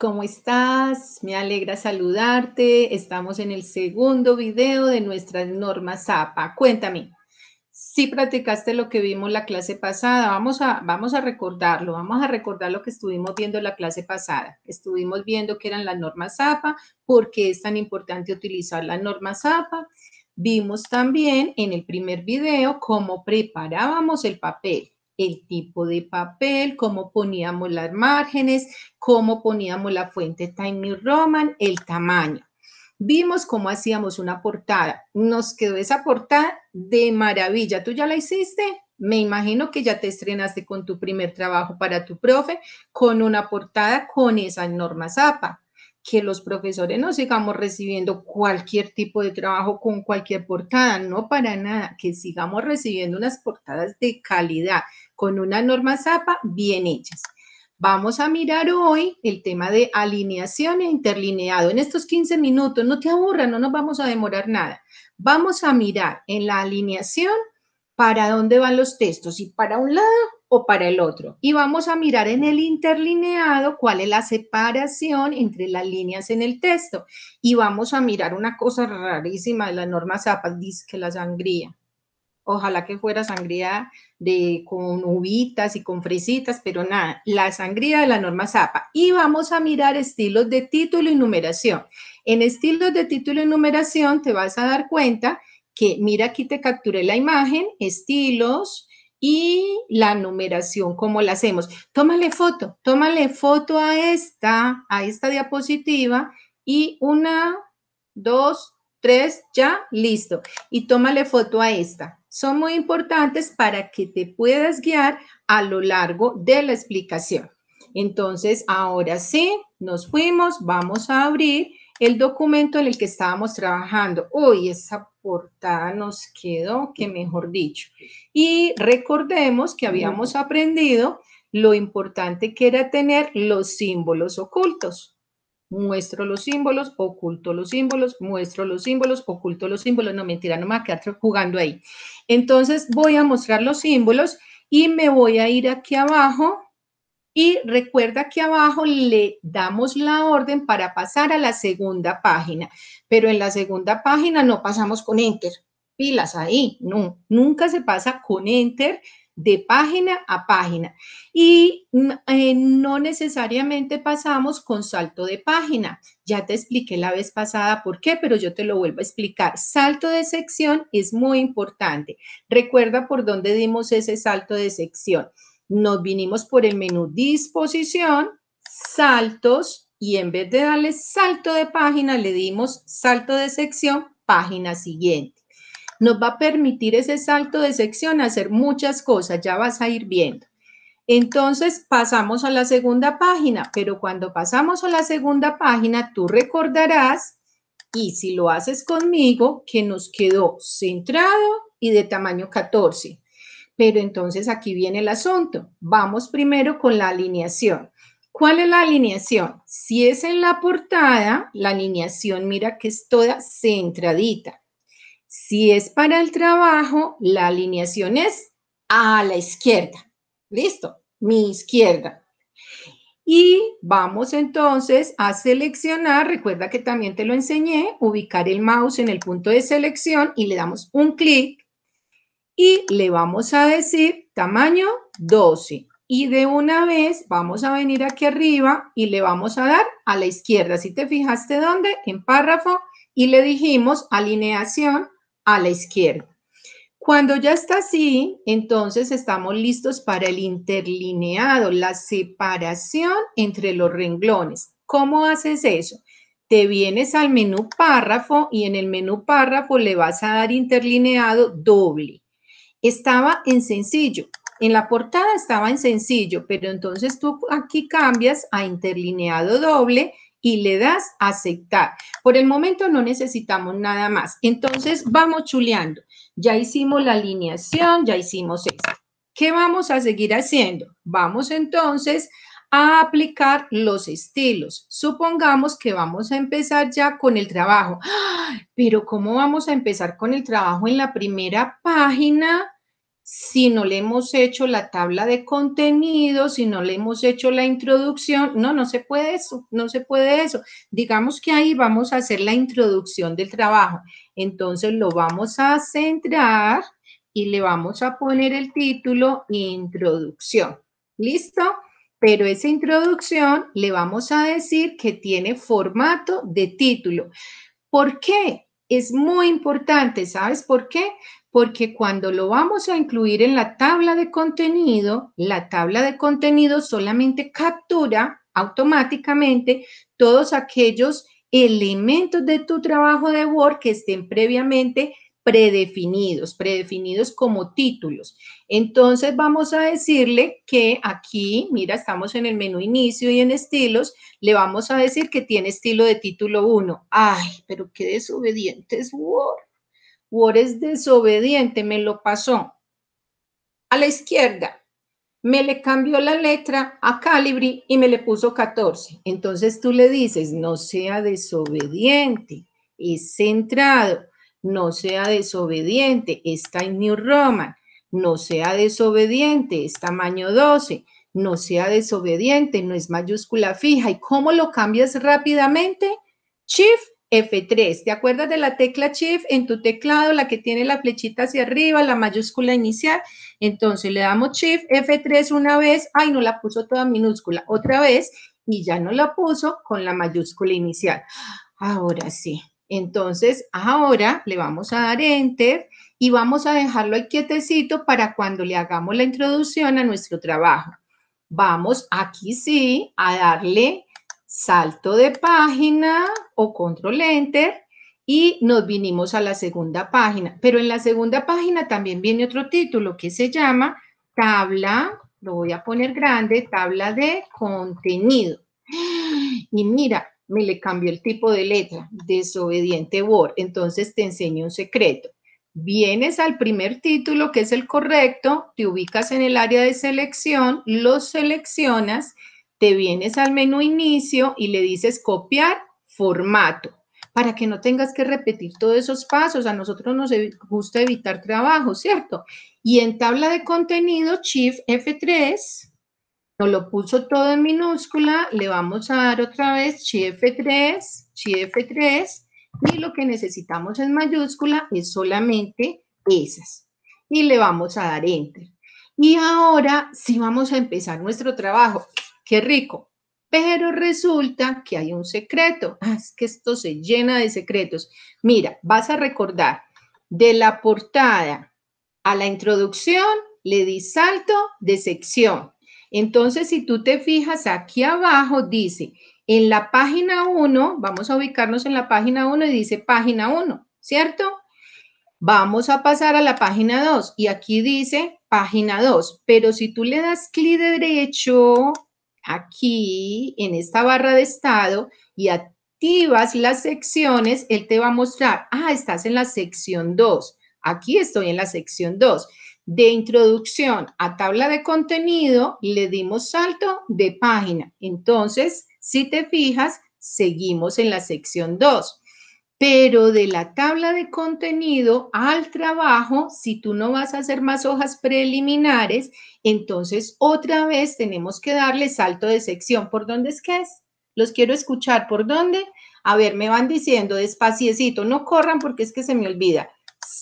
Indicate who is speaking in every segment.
Speaker 1: ¿Cómo estás? Me alegra saludarte. Estamos en el segundo video de nuestras normas ZAPA. Cuéntame, si practicaste lo que vimos la clase pasada, vamos a, vamos a recordarlo, vamos a recordar lo que estuvimos viendo la clase pasada. Estuvimos viendo qué eran las normas ZAPA, por qué es tan importante utilizar las normas ZAPA. Vimos también en el primer video cómo preparábamos el papel el tipo de papel, cómo poníamos las márgenes, cómo poníamos la fuente Time Roman, el tamaño. Vimos cómo hacíamos una portada. Nos quedó esa portada de maravilla. ¿Tú ya la hiciste? Me imagino que ya te estrenaste con tu primer trabajo para tu profe, con una portada con esas normas APA que los profesores no sigamos recibiendo cualquier tipo de trabajo con cualquier portada, no para nada, que sigamos recibiendo unas portadas de calidad con una norma zapa bien hechas. Vamos a mirar hoy el tema de alineación e interlineado. En estos 15 minutos, no te aburras, no nos vamos a demorar nada. Vamos a mirar en la alineación para dónde van los textos y para un lado o para el otro. Y vamos a mirar en el interlineado cuál es la separación entre las líneas en el texto. Y vamos a mirar una cosa rarísima de la norma ZAPA, dice que la sangría. Ojalá que fuera sangría de, con uvitas y con fresitas, pero nada, la sangría de la norma Zapa. Y vamos a mirar estilos de título y numeración. En estilos de título y numeración te vas a dar cuenta que, mira, aquí te capturé la imagen, estilos, y la numeración, cómo la hacemos. Tómale foto, tómale foto a esta, a esta diapositiva y una, dos, tres, ya, listo. Y tómale foto a esta. Son muy importantes para que te puedas guiar a lo largo de la explicación. Entonces, ahora sí, nos fuimos, vamos a abrir el documento en el que estábamos trabajando, hoy esa portada nos quedó, que mejor dicho. Y recordemos que habíamos aprendido lo importante que era tener los símbolos ocultos. Muestro los símbolos, oculto los símbolos, muestro los símbolos, oculto los símbolos. No, mentira, no me voy a jugando ahí. Entonces voy a mostrar los símbolos y me voy a ir aquí abajo y recuerda que abajo le damos la orden para pasar a la segunda página, pero en la segunda página no pasamos con Enter. Pilas ahí, no, nunca se pasa con Enter de página a página. Y mm, eh, no necesariamente pasamos con salto de página. Ya te expliqué la vez pasada por qué, pero yo te lo vuelvo a explicar. Salto de sección es muy importante. Recuerda por dónde dimos ese salto de sección nos vinimos por el menú disposición, saltos, y en vez de darle salto de página, le dimos salto de sección, página siguiente. Nos va a permitir ese salto de sección hacer muchas cosas, ya vas a ir viendo. Entonces pasamos a la segunda página, pero cuando pasamos a la segunda página, tú recordarás, y si lo haces conmigo, que nos quedó centrado y de tamaño 14. Pero entonces aquí viene el asunto. Vamos primero con la alineación. ¿Cuál es la alineación? Si es en la portada, la alineación mira que es toda centradita. Si es para el trabajo, la alineación es a la izquierda. Listo, mi izquierda. Y vamos entonces a seleccionar, recuerda que también te lo enseñé, ubicar el mouse en el punto de selección y le damos un clic y le vamos a decir tamaño 12. Y de una vez vamos a venir aquí arriba y le vamos a dar a la izquierda. Si te fijaste dónde, en párrafo, y le dijimos alineación a la izquierda. Cuando ya está así, entonces estamos listos para el interlineado, la separación entre los renglones. ¿Cómo haces eso? Te vienes al menú párrafo y en el menú párrafo le vas a dar interlineado doble estaba en sencillo. En la portada estaba en sencillo, pero entonces tú aquí cambias a interlineado doble y le das aceptar. Por el momento no necesitamos nada más. Entonces vamos chuleando. Ya hicimos la alineación, ya hicimos esto. ¿Qué vamos a seguir haciendo? Vamos entonces a aplicar los estilos. Supongamos que vamos a empezar ya con el trabajo. ¡Ah! Pero ¿cómo vamos a empezar con el trabajo en la primera página si no le hemos hecho la tabla de contenido, si no le hemos hecho la introducción? No, no se puede eso, no se puede eso. Digamos que ahí vamos a hacer la introducción del trabajo. Entonces lo vamos a centrar y le vamos a poner el título introducción. ¿Listo? pero esa introducción le vamos a decir que tiene formato de título. ¿Por qué? Es muy importante, ¿sabes por qué? Porque cuando lo vamos a incluir en la tabla de contenido, la tabla de contenido solamente captura automáticamente todos aquellos elementos de tu trabajo de Word que estén previamente predefinidos, predefinidos como títulos. Entonces vamos a decirle que aquí, mira, estamos en el menú inicio y en estilos, le vamos a decir que tiene estilo de título 1. Ay, pero qué desobediente es Word. Word es desobediente, me lo pasó. A la izquierda, me le cambió la letra a Calibri y me le puso 14. Entonces tú le dices, no sea desobediente, es centrado no sea desobediente, está en New Roman, no sea desobediente, es tamaño 12, no sea desobediente, no es mayúscula fija. ¿Y cómo lo cambias rápidamente? Shift F3. ¿Te acuerdas de la tecla Shift en tu teclado, la que tiene la flechita hacia arriba, la mayúscula inicial? Entonces le damos Shift F3 una vez, ay, no la puso toda minúscula, otra vez, y ya no la puso con la mayúscula inicial. Ahora sí, entonces, ahora le vamos a dar Enter y vamos a dejarlo quietecito para cuando le hagamos la introducción a nuestro trabajo. Vamos aquí sí a darle salto de página o control enter y nos vinimos a la segunda página. Pero en la segunda página también viene otro título que se llama tabla, lo voy a poner grande, tabla de contenido. Y mira, me le cambió el tipo de letra, desobediente Word, entonces te enseño un secreto. Vienes al primer título, que es el correcto, te ubicas en el área de selección, lo seleccionas, te vienes al menú inicio y le dices copiar formato para que no tengas que repetir todos esos pasos. A nosotros nos gusta evitar trabajo, ¿cierto? Y en tabla de contenido, Shift F3, no lo puso todo en minúscula, le vamos a dar otra vez chief 3 chief 3 y lo que necesitamos en mayúscula es solamente esas. Y le vamos a dar Enter. Y ahora sí vamos a empezar nuestro trabajo. ¡Qué rico! Pero resulta que hay un secreto. Ah, es que esto se llena de secretos. Mira, vas a recordar, de la portada a la introducción le di salto de sección entonces, si tú te fijas aquí abajo, dice, en la página 1, vamos a ubicarnos en la página 1 y dice página 1, ¿cierto? Vamos a pasar a la página 2 y aquí dice página 2, pero si tú le das clic derecho aquí en esta barra de estado y activas las secciones, él te va a mostrar, ah, estás en la sección 2, aquí estoy en la sección 2 de introducción a tabla de contenido, le dimos salto de página. Entonces, si te fijas, seguimos en la sección 2. Pero de la tabla de contenido al trabajo, si tú no vas a hacer más hojas preliminares, entonces otra vez tenemos que darle salto de sección. ¿Por dónde es que es? Los quiero escuchar. ¿Por dónde? A ver, me van diciendo despaciecito, no corran porque es que se me olvida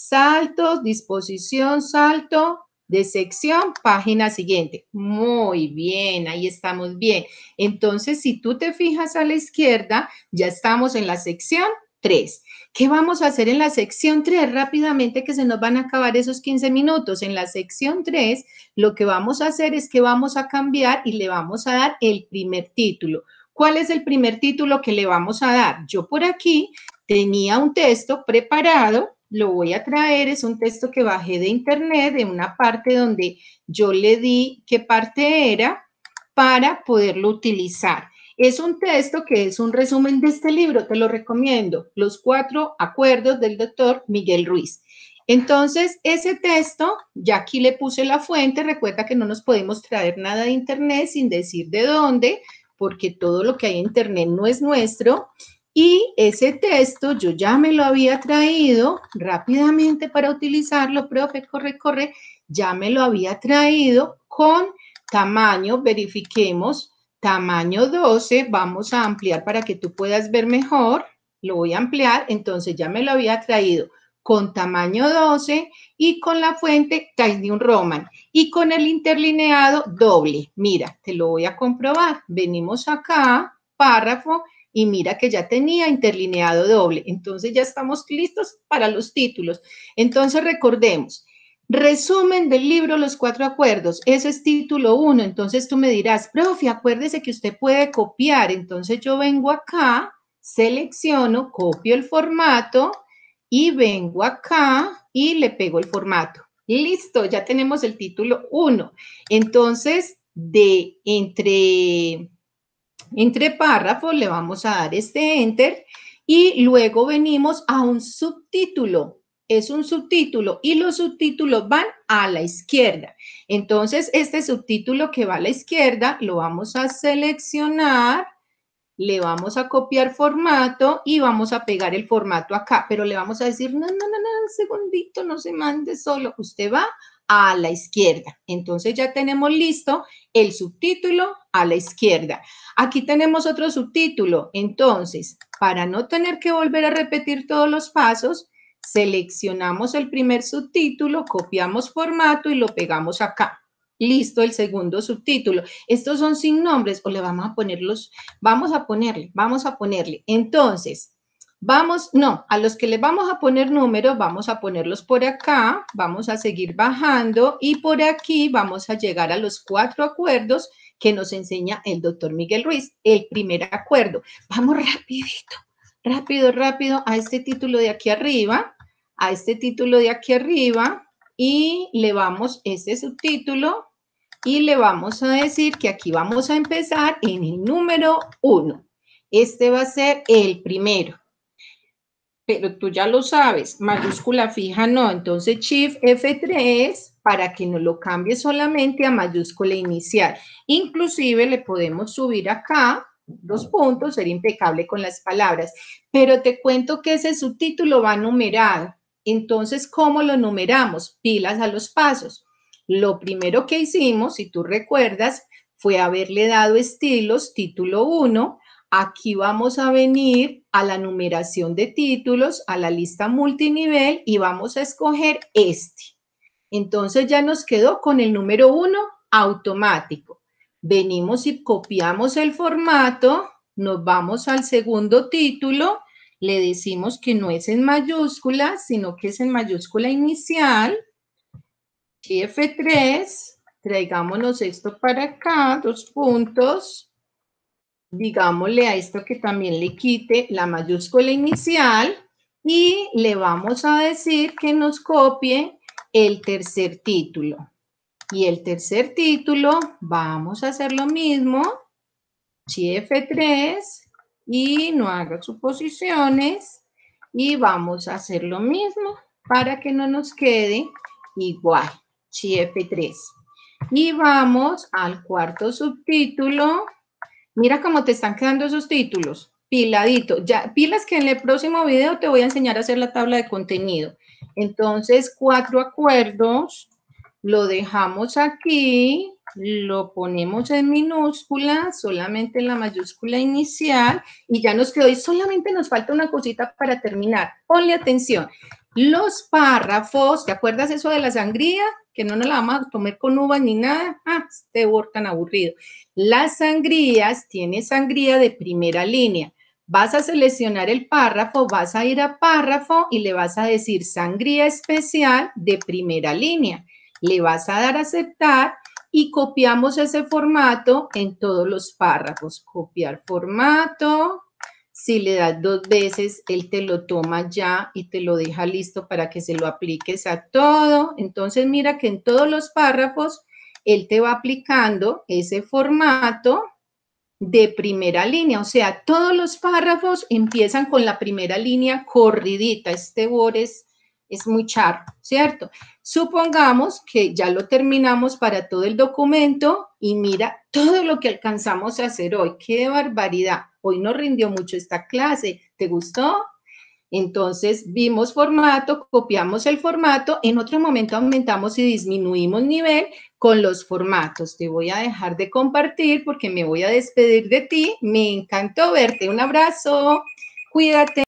Speaker 1: saltos, disposición, salto, de sección, página siguiente. Muy bien, ahí estamos bien. Entonces, si tú te fijas a la izquierda, ya estamos en la sección 3. ¿Qué vamos a hacer en la sección 3? Rápidamente que se nos van a acabar esos 15 minutos. En la sección 3, lo que vamos a hacer es que vamos a cambiar y le vamos a dar el primer título. ¿Cuál es el primer título que le vamos a dar? Yo por aquí tenía un texto preparado lo voy a traer, es un texto que bajé de internet, de una parte donde yo le di qué parte era para poderlo utilizar. Es un texto que es un resumen de este libro, te lo recomiendo, Los cuatro acuerdos del doctor Miguel Ruiz. Entonces, ese texto, ya aquí le puse la fuente, recuerda que no nos podemos traer nada de internet sin decir de dónde, porque todo lo que hay en internet no es nuestro. Y ese texto yo ya me lo había traído rápidamente para utilizarlo, profe, corre, corre, ya me lo había traído con tamaño, verifiquemos, tamaño 12, vamos a ampliar para que tú puedas ver mejor, lo voy a ampliar, entonces ya me lo había traído con tamaño 12 y con la fuente un Roman y con el interlineado doble. Mira, te lo voy a comprobar. Venimos acá, párrafo, y mira que ya tenía interlineado doble. Entonces ya estamos listos para los títulos. Entonces recordemos, Resumen del libro Los Cuatro Acuerdos. Ese es título 1. Entonces tú me dirás, profe, acuérdese que usted puede copiar. Entonces yo vengo acá, selecciono, copio el formato y vengo acá y le pego el formato. Listo, ya tenemos el título 1. Entonces, de entre entre párrafos, le vamos a dar este enter y luego venimos a un subtítulo. Es un subtítulo y los subtítulos van a la izquierda. Entonces, este subtítulo que va a la izquierda lo vamos a seleccionar, le vamos a copiar formato y vamos a pegar el formato acá, pero le vamos a decir, no, no, no, no, un segundito, no se mande solo. Usted va a la izquierda. Entonces ya tenemos listo el subtítulo a la izquierda. Aquí tenemos otro subtítulo. Entonces, para no tener que volver a repetir todos los pasos, seleccionamos el primer subtítulo, copiamos formato y lo pegamos acá. Listo el segundo subtítulo. Estos son sin nombres o le vamos a ponerlos, vamos a ponerle, vamos a ponerle. Entonces, Vamos, no, a los que le vamos a poner números, vamos a ponerlos por acá, vamos a seguir bajando y por aquí vamos a llegar a los cuatro acuerdos que nos enseña el doctor Miguel Ruiz, el primer acuerdo. Vamos rapidito, rápido, rápido a este título de aquí arriba, a este título de aquí arriba y le vamos este subtítulo y le vamos a decir que aquí vamos a empezar en el número uno. Este va a ser el primero pero tú ya lo sabes, mayúscula fija no, entonces Shift F3 para que no lo cambie solamente a mayúscula inicial. Inclusive le podemos subir acá dos puntos, sería impecable con las palabras, pero te cuento que ese subtítulo va numerado. Entonces, ¿cómo lo numeramos? Pilas a los pasos. Lo primero que hicimos, si tú recuerdas, fue haberle dado estilos, título 1, Aquí vamos a venir a la numeración de títulos, a la lista multinivel y vamos a escoger este. Entonces ya nos quedó con el número 1 automático. Venimos y copiamos el formato, nos vamos al segundo título, le decimos que no es en mayúscula, sino que es en mayúscula inicial, F3, traigámonos esto para acá, dos puntos, digámosle a esto que también le quite la mayúscula inicial y le vamos a decir que nos copie el tercer título. Y el tercer título, vamos a hacer lo mismo, Shift 3 y no haga suposiciones y vamos a hacer lo mismo para que no nos quede igual, Shift 3 Y vamos al cuarto subtítulo, Mira cómo te están quedando esos títulos, piladito. Ya, pilas que en el próximo video te voy a enseñar a hacer la tabla de contenido. Entonces, cuatro acuerdos, lo dejamos aquí, lo ponemos en minúscula, solamente en la mayúscula inicial, y ya nos quedó, y solamente nos falta una cosita para terminar. Ponle atención. Los párrafos, ¿te acuerdas eso de la sangría? que no nos la vamos a comer con uva ni nada, ah, este bor tan aburrido. Las sangrías, tiene sangría de primera línea. Vas a seleccionar el párrafo, vas a ir a párrafo y le vas a decir sangría especial de primera línea. Le vas a dar a aceptar y copiamos ese formato en todos los párrafos. Copiar formato, si le das dos veces, él te lo toma ya y te lo deja listo para que se lo apliques a todo. Entonces mira que en todos los párrafos, él te va aplicando ese formato de primera línea, o sea, todos los párrafos empiezan con la primera línea corridita. Este Word es es muy charro, ¿cierto? Supongamos que ya lo terminamos para todo el documento y mira todo lo que alcanzamos a hacer hoy. ¡Qué barbaridad! Hoy nos rindió mucho esta clase. ¿Te gustó? Entonces vimos formato, copiamos el formato, en otro momento aumentamos y disminuimos nivel con los formatos. Te voy a dejar de compartir porque me voy a despedir de ti. Me encantó verte. Un abrazo. Cuídate.